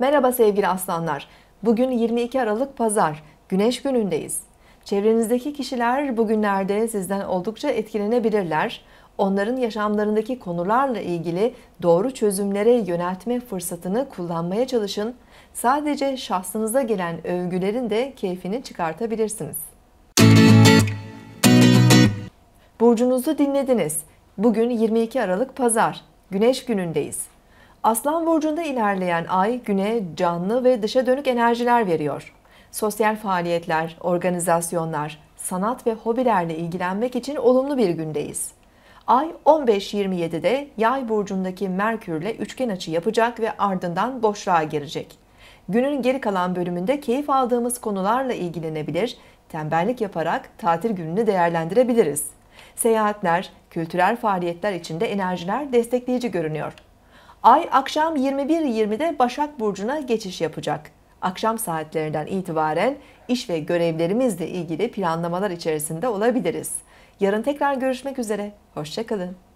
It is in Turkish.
Merhaba sevgili aslanlar. Bugün 22 Aralık Pazar, Güneş günündeyiz. Çevrenizdeki kişiler bugünlerde sizden oldukça etkilenebilirler. Onların yaşamlarındaki konularla ilgili doğru çözümlere yöneltme fırsatını kullanmaya çalışın. Sadece şahsınıza gelen övgülerin de keyfini çıkartabilirsiniz. Burcunuzu dinlediniz. Bugün 22 Aralık Pazar, Güneş günündeyiz. Aslan burcunda ilerleyen ay güne canlı ve dışa dönük enerjiler veriyor. Sosyal faaliyetler, organizasyonlar, sanat ve hobilerle ilgilenmek için olumlu bir gündeyiz. Ay 15-27'de Yay burcundaki Merkürle üçgen açı yapacak ve ardından boşluğa girecek. Günün geri kalan bölümünde keyif aldığımız konularla ilgilenebilir, tembellik yaparak tatil gününü değerlendirebiliriz. Seyahatler, kültürel faaliyetler içinde enerjiler destekleyici görünüyor. Ay akşam 21.20'de Başak Burcu'na geçiş yapacak. Akşam saatlerinden itibaren iş ve görevlerimizle ilgili planlamalar içerisinde olabiliriz. Yarın tekrar görüşmek üzere. Hoşçakalın.